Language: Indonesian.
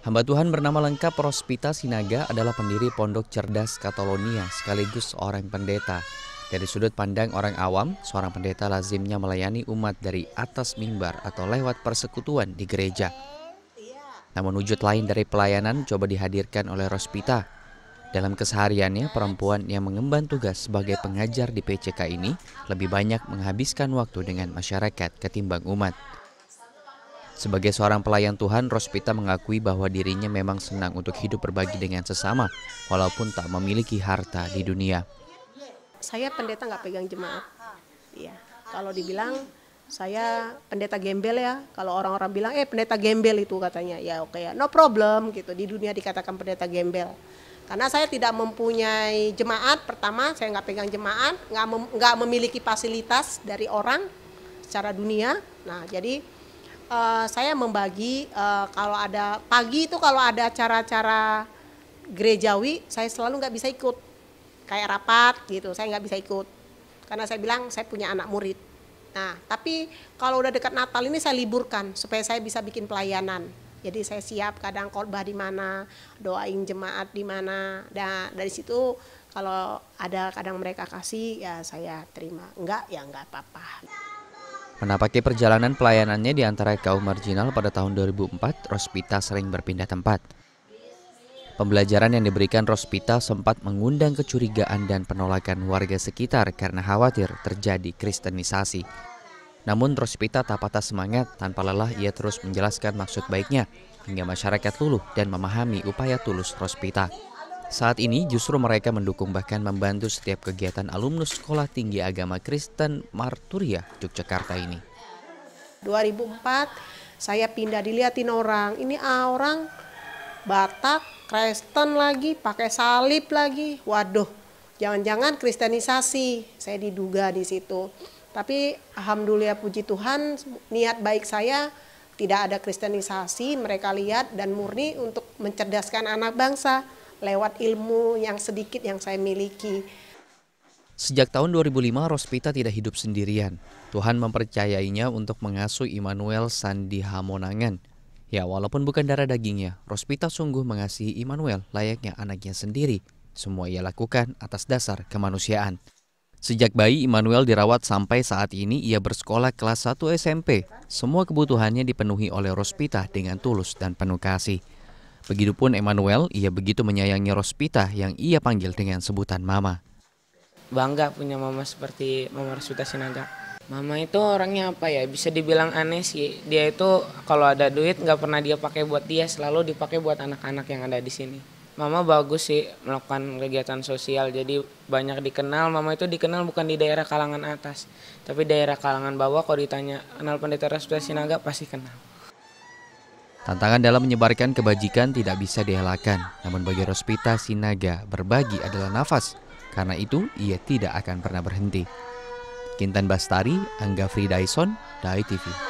Hamba Tuhan bernama lengkap Rospita Sinaga adalah pendiri Pondok Cerdas Katalonia sekaligus orang pendeta. Dari sudut pandang orang awam, seorang pendeta lazimnya melayani umat dari atas mimbar atau lewat persekutuan di gereja. Namun wujud lain dari pelayanan coba dihadirkan oleh Rospita. Dalam kesehariannya, perempuan yang mengemban tugas sebagai pengajar di PCK ini lebih banyak menghabiskan waktu dengan masyarakat ketimbang umat. Sebagai seorang pelayan Tuhan, Rospita mengakui bahwa dirinya memang senang untuk hidup berbagi dengan sesama, walaupun tak memiliki harta di dunia. Saya pendeta nggak pegang jemaat. Ya, kalau dibilang saya pendeta gembel ya, kalau orang-orang bilang, eh pendeta gembel itu katanya, ya oke okay ya, no problem gitu, di dunia dikatakan pendeta gembel. Karena saya tidak mempunyai jemaat, pertama saya nggak pegang jemaat, nggak mem memiliki fasilitas dari orang secara dunia, nah jadi uh, saya membagi uh, kalau ada pagi itu kalau ada acara-acara gerejawi saya selalu nggak bisa ikut kayak rapat gitu saya nggak bisa ikut karena saya bilang saya punya anak murid nah tapi kalau udah dekat Natal ini saya liburkan supaya saya bisa bikin pelayanan jadi saya siap kadang khotbah di mana doain jemaat di mana dan dari situ kalau ada kadang mereka kasih ya saya terima enggak ya enggak apa-apa Menapaki perjalanan pelayanannya di antara kaum marginal pada tahun 2004, Rospita sering berpindah tempat. Pembelajaran yang diberikan Rospita sempat mengundang kecurigaan dan penolakan warga sekitar karena khawatir terjadi kristenisasi. Namun Rospita tak patah semangat, tanpa lelah ia terus menjelaskan maksud baiknya hingga masyarakat luluh dan memahami upaya tulus Rospita. Saat ini justru mereka mendukung bahkan membantu setiap kegiatan alumnus Sekolah Tinggi Agama Kristen Marturia Yogyakarta ini. 2004 saya pindah dilihatin orang, ini ah, orang Batak, Kristen lagi, pakai salib lagi. Waduh, jangan-jangan kristenisasi. Saya diduga di situ. Tapi alhamdulillah puji Tuhan niat baik saya tidak ada kristenisasi, mereka lihat dan murni untuk mencerdaskan anak bangsa lewat ilmu yang sedikit yang saya miliki. Sejak tahun 2005, Rospita tidak hidup sendirian. Tuhan mempercayainya untuk mengasuh Immanuel Sandi Hamonangan. Ya, walaupun bukan darah dagingnya, Rospita sungguh mengasihi Immanuel layaknya anaknya sendiri. Semua ia lakukan atas dasar kemanusiaan. Sejak bayi, Immanuel dirawat sampai saat ini ia bersekolah kelas 1 SMP. Semua kebutuhannya dipenuhi oleh Rospita dengan tulus dan penuh kasih. Begitupun Emmanuel, ia begitu menyayangi Rospita yang ia panggil dengan sebutan Mama. Bangga punya mama seperti Mama Rospita Sinaga. Mama itu orangnya apa ya? Bisa dibilang aneh sih. Dia itu kalau ada duit nggak pernah dia pakai buat dia, selalu dipakai buat anak-anak yang ada di sini. Mama bagus sih melakukan kegiatan sosial. Jadi banyak dikenal. Mama itu dikenal bukan di daerah kalangan atas, tapi daerah kalangan bawah. Kalau ditanya kenal pendeta Rospita Sinaga pasti kenal. Tantangan dalam menyebarkan kebajikan tidak bisa dihalakan. namun bagi Rospita Sinaga, berbagi adalah nafas. Karena itu, ia tidak akan pernah berhenti. Kintan Bastari, Angga Fridaison, Dai TV.